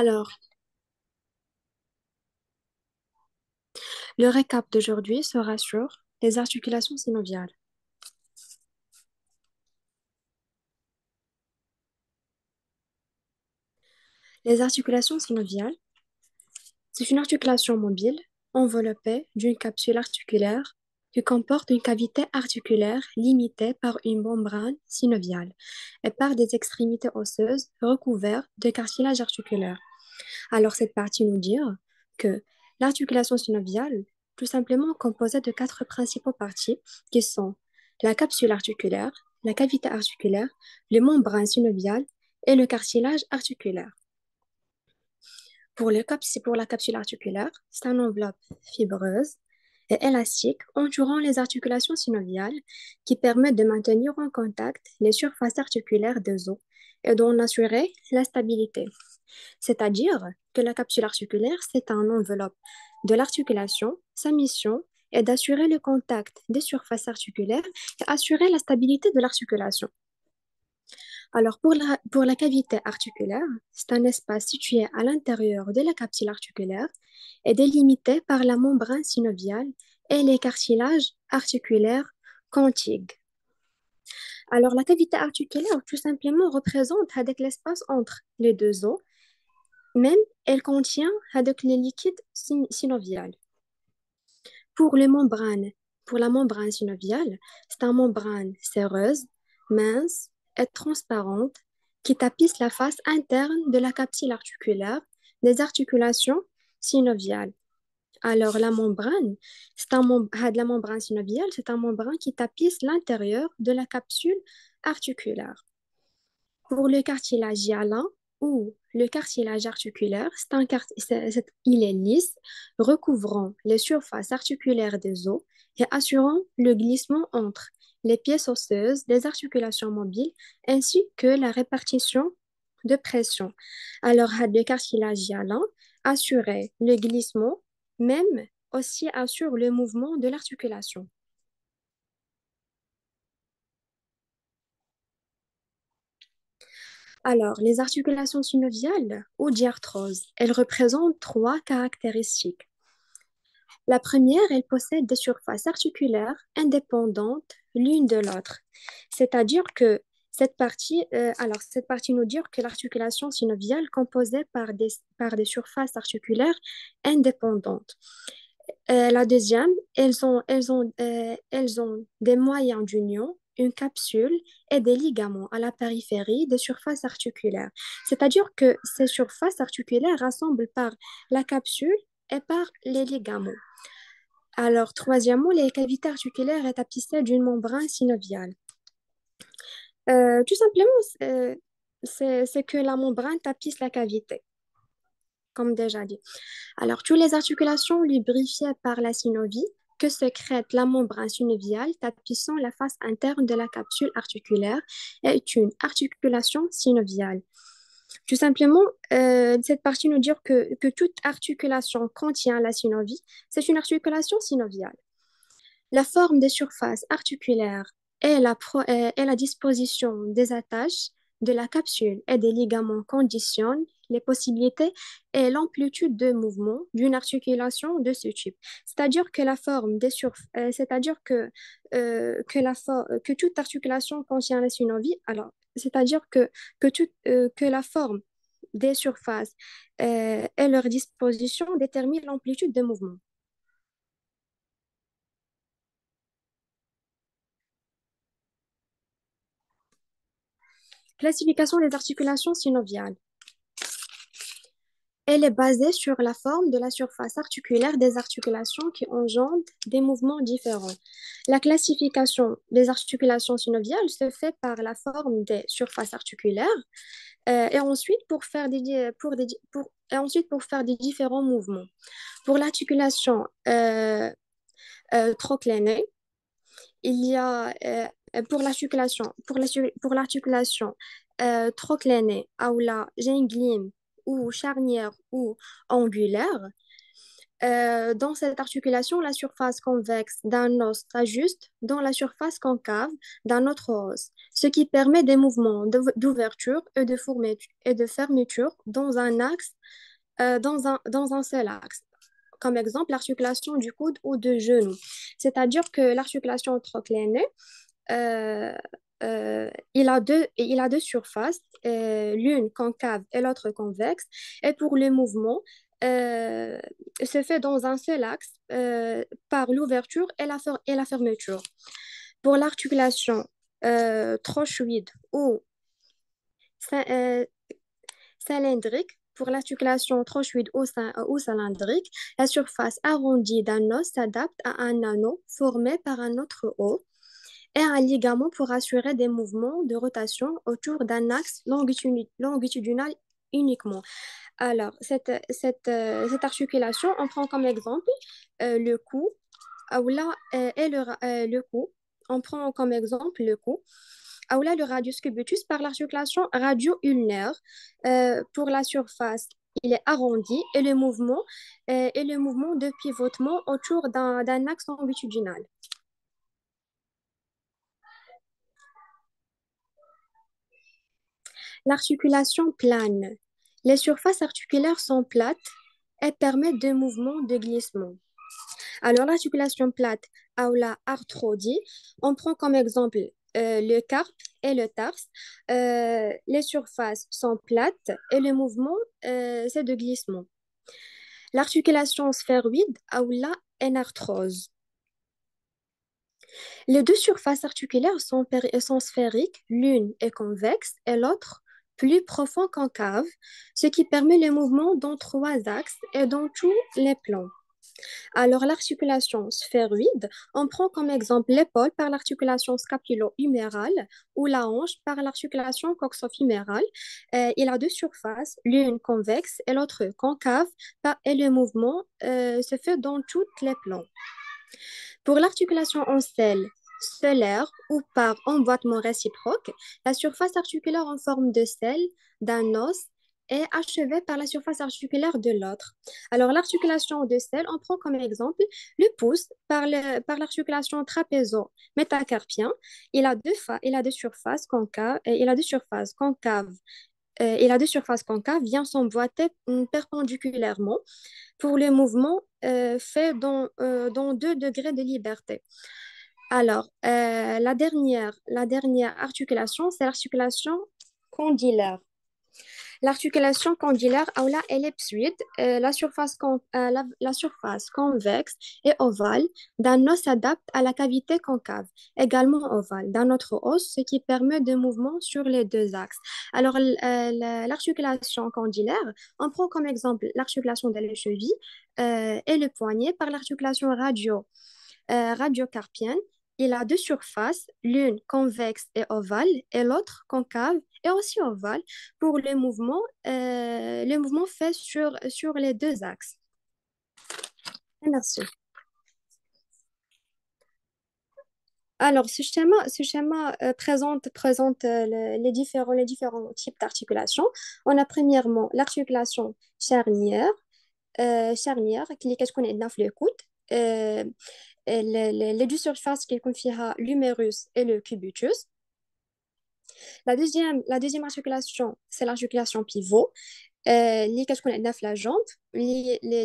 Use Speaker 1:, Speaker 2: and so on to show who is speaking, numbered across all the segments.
Speaker 1: Alors, le récap d'aujourd'hui sera sur les articulations synoviales. Les articulations synoviales, c'est une articulation mobile enveloppée d'une capsule articulaire qui comporte une cavité articulaire limitée par une membrane synoviale et par des extrémités osseuses recouvertes de cartilage articulaire. Alors cette partie nous dit que l'articulation synoviale, tout simplement composée de quatre principaux parties qui sont la capsule articulaire, la cavité articulaire, le membrane synovial et le cartilage articulaire. Pour, le pour la capsule articulaire, c'est une enveloppe fibreuse et élastique entourant les articulations synoviales qui permet de maintenir en contact les surfaces articulaires des os et d'en assurer la stabilité. C'est-à-dire que la capsule articulaire, c'est un enveloppe de l'articulation. Sa mission est d'assurer le contact des surfaces articulaires et assurer la stabilité de l'articulation. Alors, pour la, pour la cavité articulaire, c'est un espace situé à l'intérieur de la capsule articulaire et délimité par la membrane synoviale et les cartilages articulaires contigues. Alors, la cavité articulaire, tout simplement, représente avec l'espace entre les deux os même elle contient les liquides synoviales. Pour les membranes, pour la membrane synoviale, c'est une membrane séreuse, mince et transparente qui tapisse la face interne de la capsule articulaire des articulations synoviales. Alors, la membrane, c'est un ah, la membrane synoviale, c'est un membrane qui tapisse l'intérieur de la capsule articulaire. Pour le cartilage hyaline, où le cartilage articulaire, c'est un il est lisse, recouvrant les surfaces articulaires des os et assurant le glissement entre les pièces osseuses, des articulations mobiles, ainsi que la répartition de pression. Alors, le cartilage allant assurait le glissement, même aussi assure le mouvement de l'articulation. Alors, les articulations synoviales ou diarthroses, elles représentent trois caractéristiques. La première, elles possèdent des surfaces articulaires indépendantes l'une de l'autre. C'est-à-dire que cette partie, euh, alors cette partie nous dit que l'articulation synoviale composée par des, des surfaces articulaires indépendantes. Euh, la deuxième, euh, elles ont des moyens d'union une capsule et des ligaments à la périphérie des surfaces articulaires. C'est-à-dire que ces surfaces articulaires rassemblent par la capsule et par les ligaments. Alors, troisièmement, les cavités articulaires sont tapissées d'une membrane synoviale. Euh, tout simplement, c'est que la membrane tapisse la cavité, comme déjà dit. Alors, toutes les articulations lubrifiées par la synovie que sécrète la membrane synoviale tapissant la face interne de la capsule articulaire est une articulation synoviale. Tout simplement, euh, cette partie nous dit que, toute articulation contient la synovie, c'est une articulation synoviale. La forme des surfaces articulaires et et la disposition des attaches de la capsule et des ligaments conditionnent les possibilités et l'amplitude de mouvement d'une articulation de ce type. C'est-à-dire que la forme des euh, c'est-à-dire que, euh, que, la euh, que toute articulation contient une envie, alors, c'est-à-dire que, que, que la forme des surfaces et leur disposition déterminent l'amplitude de mouvement. Classification des articulations synoviales. Elle est basée sur la forme de la surface articulaire des articulations qui engendrent des mouvements différents. La classification des articulations synoviales se fait par la forme des surfaces articulaires euh, et, ensuite pour faire des, pour des, pour, ensuite pour faire des différents mouvements. Pour l'articulation euh, euh il y a euh, euh, pour l'articulation, pour l'articulation, euh, troclénée, aula, ginglim ou charnière ou angulaire, euh, dans cette articulation, la surface convexe d'un os s'ajuste dans la surface concave d'un autre os, ce qui permet des mouvements d'ouverture et, de fermeture dans un axe, euh, dans, un, dans un seul axe comme exemple l'articulation du coude ou du genou. C'est-à-dire que l'articulation trochlénée euh, euh, il, a deux, il a deux surfaces, euh, l'une concave et l'autre convexe. Et pour le mouvement, euh, se fait dans un seul axe par l'ouverture et la, et la fermeture. Pour l'articulation trochoïde ou cylindrique, pour l'articulation trochoïde ou, ou cylindrique, la surface arrondie d'un os s'adapte à un anneau formé par un autre os et un ligament pour assurer des mouvements de rotation autour d'un axe longitudinal uniquement. Alors, cette, cette, euh, cette articulation, on prend comme exemple euh, le cou ou euh, et le, cou. On prend comme exemple le cou. aula le radius cubitus par l'articulation radio-ulnaire pour la surface il est arrondi et le mouvement, et le mouvement de pivotement autour d'un axe longitudinal. L'articulation plane. Les surfaces articulaires sont plates et permettent des mouvements de glissement. Alors, l'articulation plate, aula arthrodie, on prend comme exemple euh, le carpe et le tarse. Euh, les surfaces sont plates et le mouvement, euh, c'est de glissement. L'articulation sphéroïde, aula enarthrose. Les deux surfaces articulaires sont, sont sphériques, l'une est convexe et l'autre plus profond concave, ce qui permet le mouvement dans trois axes et dans tous les plans. Alors, l'articulation sphéroïde, on prend comme exemple l'épaule par l'articulation scapulo-humérale ou la hanche par l'articulation coxo il a deux surfaces, l'une convexe et l'autre concave, et le mouvement euh, se fait dans tous les plans. Pour l'articulation en selle, solaire ou par emboîtement réciproque, la surface articulaire en forme de selle d'un os est achevée par la surface articulaire de l'autre. Alors, l'articulation de selle, on prend comme exemple le pouce par l'articulation par trapézo-métacarpien. Il, a deux il a deux surfaces concaves, euh, il a deux surfaces concaves et euh, la deux surfaces concaves vient s'emboîter mm, perpendiculairement pour le mouvement faits euh, fait dans, dans, deux degrés de liberté. Alors, euh, la dernière, articulation, c'est l'articulation condylaire. L'articulation condylaire, elle est euh, la, surface euh, la, surface convexe et ovale d'un os s'adapte à la cavité concave, également ovale, d'un autre os, ce qui permet de mouvements sur les deux axes. Alors, l'articulation condylaire, on prend comme exemple l'articulation de la cheville et le poignet par l'articulation radio, radiocarpienne il a deux surfaces, l'une convexe et ovale et l'autre concave et aussi ovale pour le mouvement, euh, le mouvement fait sur, sur les deux axes. Merci. Alors, ce schéma, ce schéma euh, présente, présente euh, les, différents, types d'articulations. On a premièrement l'articulation charnière, charnière qui est qu'on est dans coude. Euh, euh, les deux surfaces qui confieront l'humérus et le cubitus. La deuxième, la deuxième articulation, c'est l'articulation pivot, euh, qui كتكون la jambe, qui le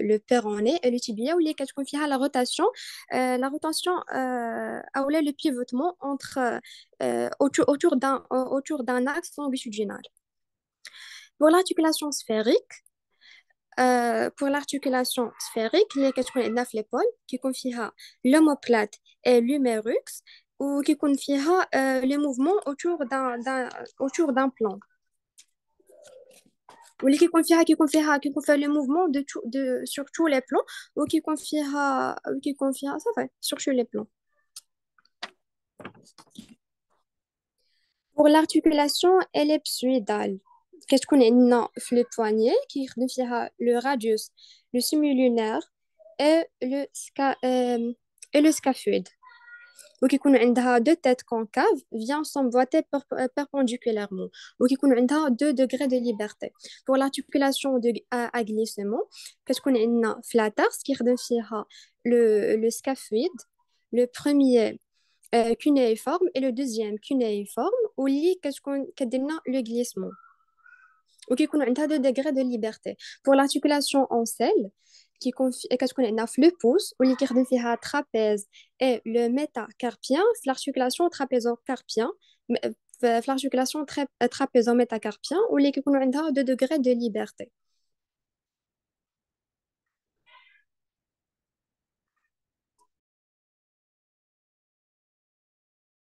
Speaker 1: le اللي et le tibia, le tibia, ou rotation, تيبيا la rotation. فيها rotation, rotation euh, autour d'un autour d'un axe longitudinal pour l'articulation sphérique euh, pour l'articulation sphérique, les l'épaule, qui confiera l'homoplate et l'humérus, ou qui confiera le euh, les mouvements autour d'un, autour d'un plan. Ou qui confiera qui qui le mouvement sur tous les plans, ou qui confiera qui ça va, sur tous les plans. Pour l'articulation ellipsoïdale, Qu'est-ce qu'on a dans le poignet qui irréduira le radius, le simulunaire euh, et le scaphoïde? Qu'est-ce a deux têtes concaves qui viennent s'emboîter euh, perpendiculairement? a deux degrés de liberté? Pour l'articulation à glissement, qu'est-ce qu'on a dans la tasse qui irréduira le scaphoïde? Le premier euh, cuneiforme et le deuxième cuneiforme ou le lit qu'est-ce qu'on a le glissement? ou qui a un tas de degrés de liberté. Pour l'articulation en selle, qui confie le pouce, ou liquide de trapèze et le métacarpien, l'articulation trapézo-carpien, euh, l'articulation euh, trapézo-métacarpien, ou qui ont un tas deux degrés de liberté.